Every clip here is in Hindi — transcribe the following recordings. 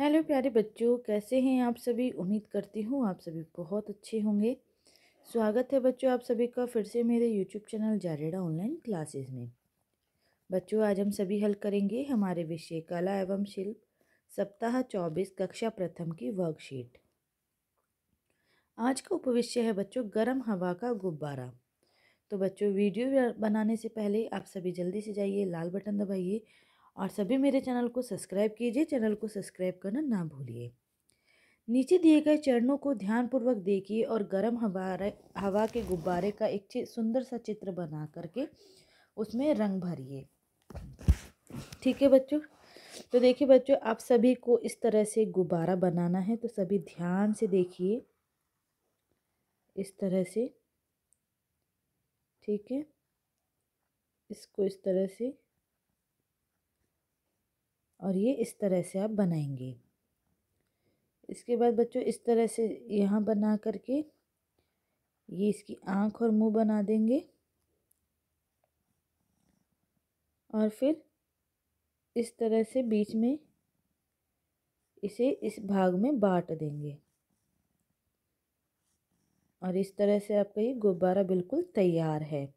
हेलो प्यारे बच्चों कैसे हैं आप सभी उम्मीद करती हूँ आप सभी बहुत अच्छे होंगे स्वागत है बच्चों आप सभी का फिर से मेरे यूट्यूब चैनल जारेडा ऑनलाइन क्लासेस में बच्चों आज हम सभी हल करेंगे हमारे विषय कला एवं शिल्प सप्ताह चौबीस कक्षा प्रथम की वर्कशीट आज का उपविषय है बच्चों गर्म हवा का गुब्बारा तो बच्चों वीडियो बनाने से पहले आप सभी जल्दी से जाइए लाल बटन दबाइए और सभी मेरे चैनल को सब्सक्राइब कीजिए चैनल को सब्सक्राइब करना ना भूलिए नीचे दिए गए चरणों को ध्यानपूर्वक देखिए और गर्म हवा हवा के गुब्बारे का एक सुंदर सा चित्र बना करके उसमें रंग भरिए ठीक है बच्चों तो देखिए बच्चों आप सभी को इस तरह से गुब्बारा बनाना है तो सभी ध्यान से देखिए इस तरह से ठीक है इसको इस तरह से और ये इस तरह से आप बनाएंगे इसके बाद बच्चों इस तरह से यहाँ बना करके ये इसकी आँख और मुंह बना देंगे और फिर इस तरह से बीच में इसे इस भाग में बांट देंगे और इस तरह से आपका ये गुब्बारा बिल्कुल तैयार है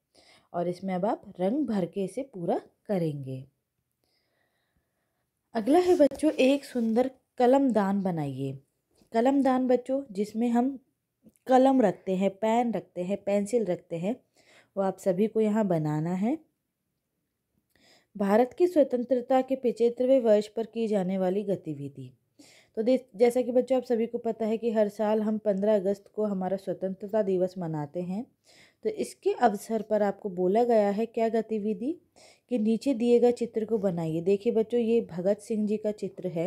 और इसमें अब आप रंग भर के इसे पूरा करेंगे अगला है बच्चों एक सुंदर कलमदान बनाइए कलमदान बच्चों जिसमें हम कलम रखते हैं पेन रखते हैं पेंसिल रखते हैं वो आप सभी को यहाँ बनाना है भारत की स्वतंत्रता के पिचहत्तरवें वर्ष पर की जाने वाली गतिविधि तो जैसा कि बच्चों आप सभी को पता है कि हर साल हम पंद्रह अगस्त को हमारा स्वतंत्रता दिवस मनाते हैं तो इसके अवसर पर आपको बोला गया है क्या गतिविधि कि नीचे दिए गए चित्र को बनाइए देखिए बच्चों ये भगत सिंह जी का चित्र है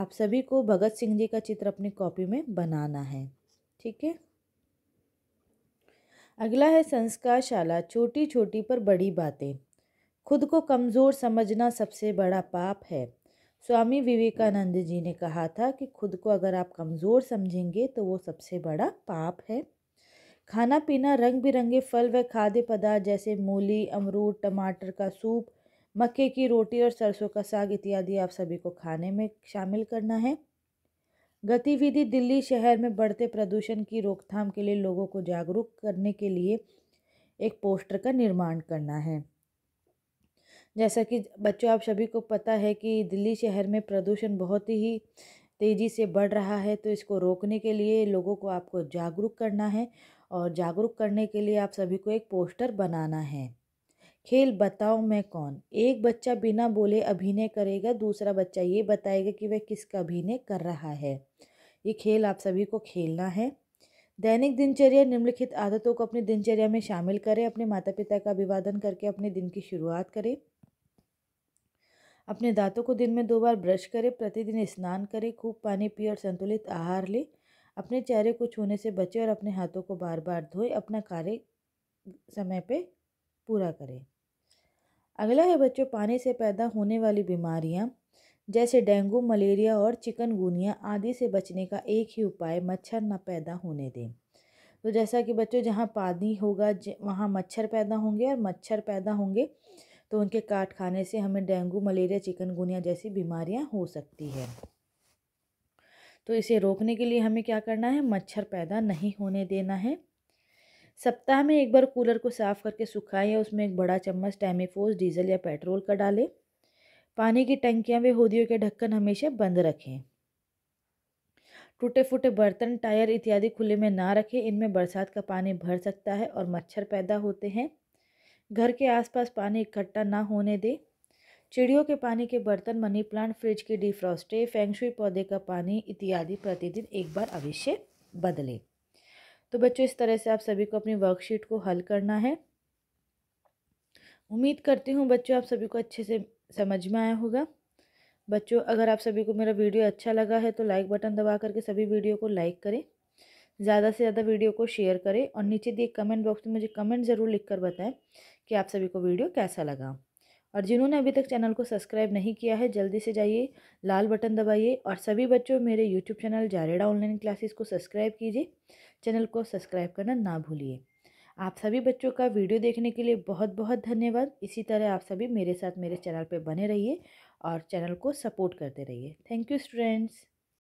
आप सभी को भगत सिंह जी का चित्र अपनी कॉपी में बनाना है ठीक है अगला है संस्कार शाला छोटी छोटी पर बड़ी बातें खुद को कमज़ोर समझना सबसे बड़ा पाप है स्वामी विवेकानंद जी ने कहा था कि खुद को अगर आप कमज़ोर समझेंगे तो वो सबसे बड़ा पाप है खाना पीना रंग बिरंगे फल व खाद्य पदार्थ जैसे मूली अमरूद टमाटर का सूप मक्के की रोटी और सरसों का साग इत्यादि आप सभी को खाने में शामिल करना है गतिविधि दिल्ली शहर में बढ़ते प्रदूषण की रोकथाम के लिए लोगों को जागरूक करने के लिए एक पोस्टर का निर्माण करना है जैसा कि बच्चों आप सभी को पता है कि दिल्ली शहर में प्रदूषण बहुत ही तेज़ी से बढ़ रहा है तो इसको रोकने के लिए लोगों को आपको जागरूक करना है और जागरूक करने के लिए आप सभी को एक पोस्टर बनाना है खेल बताओ मैं कौन एक बच्चा बिना बोले अभिनय करेगा दूसरा बच्चा ये बताएगा कि वह किसका अभिनय कर रहा है ये खेल आप सभी को खेलना है दैनिक दिनचर्या निम्नलिखित आदतों को अपनी दिनचर्या में शामिल करें अपने माता पिता का अभिवादन करके अपने दिन की शुरुआत करें अपने दांतों को दिन में दो बार ब्रश करें प्रतिदिन स्नान करें खूब पानी पिए और संतुलित आहार लें अपने चेहरे को छूने से बचें और अपने हाथों को बार बार धोएं अपना कार्य समय पे पूरा करें अगला है बच्चों पानी से पैदा होने वाली बीमारियां जैसे डेंगू मलेरिया और चिकनगुनिया आदि से बचने का एक ही उपाय मच्छर न पैदा होने दें तो जैसा कि बच्चों जहाँ पानी होगा वहाँ मच्छर पैदा होंगे और मच्छर पैदा होंगे तो उनके काट खाने से हमें डेंगू मलेरिया चिकनगुनिया जैसी बीमारियाँ हो सकती है तो इसे रोकने के लिए हमें क्या करना है मच्छर पैदा नहीं होने देना है सप्ताह में एक बार कूलर को साफ़ करके सुखाएं या उसमें एक बड़ा चम्मच टैमीफोज डीजल या पेट्रोल का डालें पानी की टंकियां वे होदियों के ढक्कन हमेशा बंद रखें टूटे फूटे बर्तन टायर इत्यादि खुले में ना रखें इनमें बरसात का पानी भर सकता है और मच्छर पैदा होते हैं घर के आसपास पानी इकट्ठा ना होने दें चिड़ियों के पानी के बर्तन मनी प्लांट फ्रिज की डिफ्रॉस्टे फेंगशुई पौधे का पानी इत्यादि प्रतिदिन एक बार अवश्य बदलें तो बच्चों इस तरह से आप सभी को अपनी वर्कशीट को हल करना है उम्मीद करती हूँ बच्चों आप सभी को अच्छे से समझ में आया होगा बच्चों अगर आप सभी को मेरा वीडियो अच्छा लगा है तो लाइक बटन दबा करके सभी वीडियो को लाइक करें ज़्यादा से ज़्यादा वीडियो को शेयर करें और नीचे दिए कमेंट बॉक्स में मुझे कमेंट ज़रूर लिख कर बताएं कि आप सभी को वीडियो कैसा लगा और जिन्होंने अभी तक चैनल को सब्सक्राइब नहीं किया है जल्दी से जाइए लाल बटन दबाइए और सभी बच्चों मेरे यूट्यूब चैनल जारेडा ऑनलाइन क्लासेस को सब्सक्राइब कीजिए चैनल को सब्सक्राइब करना ना भूलिए आप सभी बच्चों का वीडियो देखने के लिए बहुत बहुत धन्यवाद इसी तरह आप सभी मेरे साथ मेरे चैनल पर बने रहिए और चैनल को सपोर्ट करते रहिए थैंक यू स्टूडेंट्स